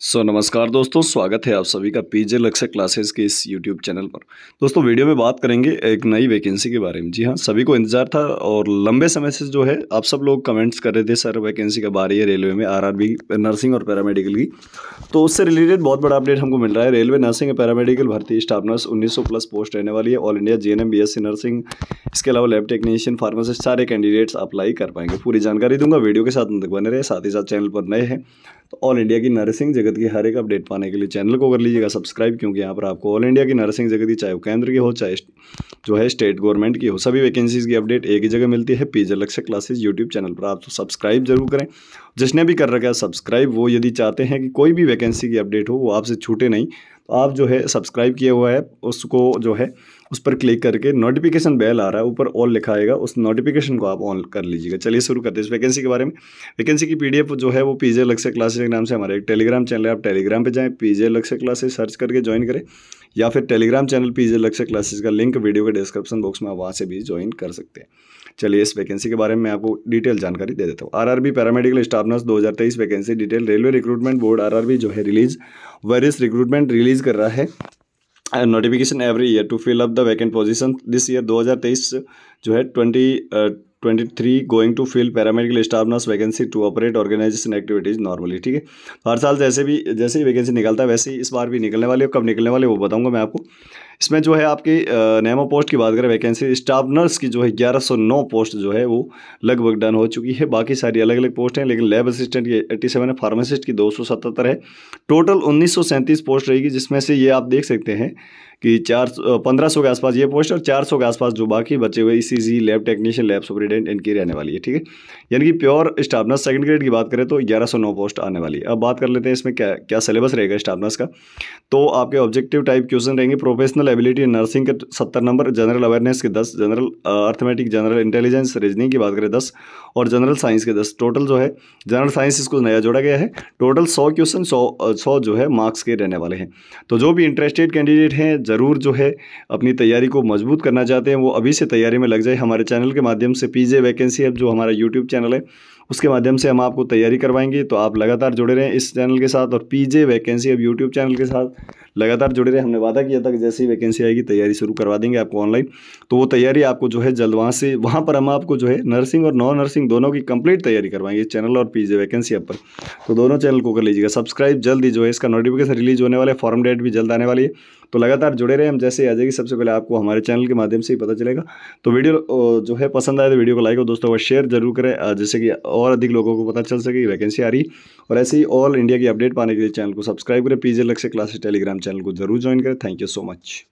सो so, नमस्कार दोस्तों स्वागत है आप सभी का पीजे लक्ष्य क्लासेस के इस यूट्यूब चैनल पर दोस्तों वीडियो में बात करेंगे एक नई वैकेंसी के बारे में जी हाँ सभी को इंतजार था और लंबे समय से जो है आप सब लोग कमेंट्स कर रहे थे सर वैकेंसी का बारे है रेलवे में आरआरबी नर्सिंग और पैरामेडिकल की तो उससे रिलेटेड बहुत बड़ा अपडेट हमको मिल रहा है रेलवे नर्सिंग पैरामेडिकल भर्ती स्टाफ नर्स उन्नीस प्लस पोस्ट रहने वाली है all India J N nursing इसके अलावा लैब टेक्नीशियन फार्मासिस्ट सारे कैंडिडेट्स अप्लाई कर पाएंगे पूरी जानकारी दूंगा वीडियो के साथ बने रहे साथ ही साथ चैनल पर नए हैं तो ऑल इंडिया की नर्सिंग जगत की हर एक अपडेट पाने के लिए चैनल को कर लीजिएगा सब्सक्राइब क्योंकि यहाँ पर आपको ऑल इंडिया की नर्सिंग जगत की चाहे वो केंद्र की हो चाहे जो है स्टेट गवर्नमेंट की हो सभी वैकेंसीज़ की अपडेट एक ही जगह मिलती है पीजे लक्ष्य क्लासेज यूट्यूब चैनल पर आप तो सब्सक्राइब जरूर करें जिसने भी कर रखा है सब्सक्राइब वो यदि चाहते हैं कि कोई भी वैकेंसी की अपडेट हो वो आपसे छूटे नहीं तो आप जो है सब्सक्राइब किया हुआ है उसको जो है उस पर क्लिक करके नोटिफिकेशन बेल आ रहा है ऊपर ऑल लिखा आएगा उस नोटिफिकेशन को आप ऑन कर लीजिएगा चलिए शुरू करते हैं इस वैकेंसी के बारे में वैकेंसी की पीडीएफ जो है वो पीजे लक्ष्य क्लासेस के नाम से हमारे एक टेलीग्राम चैनल है आप टेलीग्राम पर जाएँ पीजे लक्ष्य क्लासेस सर्च करके ज्वाइन करें या फिर टेलीग्राम चैनल पे लक्ष्य क्लासेस का लिंक वीडियो के डिस्क्रिप्शन बॉक्स में वहाँ से भी ज्वाइन कर सकते हैं चलिए इस वैकेंसी के बारे में आपको डिटेल जानकारी दे देता हूँ आरआरबी पैरामेडिकल स्टाफ नर्स दो हजार तेईस vacancy detail railway recruitment board R B जो है रिलीज वेरियस रिक्रूटमेंट रिलीज कर रहा है notification every year to fill up the vacant position this year दो हजार तेईस जो है twenty twenty three going to fill paramedical staff nurse vacancy to operate organization activities normally ठीक है हर साल जैसे भी जैसे ही वैकेंसी निकलता है वैसे ही इस बार भी निकलने वाली है कब निकलने वाले वो बताऊंगा मैं आपको इसमें जो है आपकी नेमो पोस्ट की बात करें वैकेंसी स्टाफ नर्स की जो है 1109 पोस्ट जो है वो लगभग डन हो चुकी है बाकी सारी अलग अलग पोस्ट हैं लेकिन लैब असिस्टेंट की सेवन है फार्मासिस्ट की सतहत्तर है टोटल उन्नीस पोस्ट रहेगी जिसमें से ये आप देख सकते हैं कि चार पंद्रह सौ के आसपास ये पोस्ट और चार सौ के आसपास जो बाकी बचे हुए ई लैब टेक्नीशियन लैब सुपरिटेंडेंट इनकी रहने वाली है ठीक है यानी कि pure staff nurse second grade की बात करें तो ग्यारह सौ नौ पोस्ट आने वाली है अब बात कर लेते हैं इसमें क्या क्या सिलेबस रहेगा स्टाफ नर्स का तो आपके ऑब्जेक्टिव टाइप क्वेश्चन रहेंगे प्रोफेशनल जनरल एबिलिटी नर्सिंग के सत्तर नंबर जनरल अवेयरनेस के दस general arithmetic general intelligence reasoning की बात करें दस और जनरल साइंस के दस टोटल जो है जनरल साइंस इसको नया जोड़ा गया है टोटल सौ क्वेश्चन सौ सौ जो है मार्क्स के रहने वाले हैं तो जो भी इंटरेस्टेड कैंडिडेट हैं ज़रूर जो है अपनी तैयारी को मजबूत करना चाहते हैं वो अभी से तैयारी में लग जाए हमारे चैनल के माध्यम से पी वैकेंसी अब जो हमारा यूट्यूब चैनल है उसके माध्यम से हम आपको तैयारी करवाएंगे तो आप लगातार जुड़े रहें इस चैनल के साथ और पीजे वैकेंसी अब यूट्यूब चैनल के साथ लगातार जुड़े रहें हमने वादा किया था कि जैसे ही वैकेंसी आएगी तैयारी शुरू करवा देंगे आपको ऑनलाइन तो वो तैयारी आपको जो है जल्द वहाँ से वहाँ पर हम आपको जो है नर्सिंग और नॉन नर्सिंग दोनों की कंप्लीट तैयारी करवाएंगे चैनल और पी वैकेंसी ऐप पर तो दोनों चैनल को कर लीजिएगा सब्सक्राइब जल्दी जो है इसका नोटिफिकेशन रिलीज होने वाले फॉर्म डेट भी जल्द आने वाली है तो लगातार जुड़े रहे हम जैसे ही आ जाएगी सबसे पहले आपको हमारे चैनल के माध्यम से ही पता चलेगा तो वीडियो जो है पसंद आए तो वीडियो को लाइक और दोस्तों और शेयर जरूर करें जिससे कि और अधिक लोगों को पता चल सके वैकेंसी आ रही और ऐसे ही ऑल इंडिया की अपडेट पाने के लिए चैनल को सब्सक्राइब करें पीजे लक्ष्य क्लासेस टेलीग्राम चैनल को जरूर ज्वाइन करें थैंक यू सो मच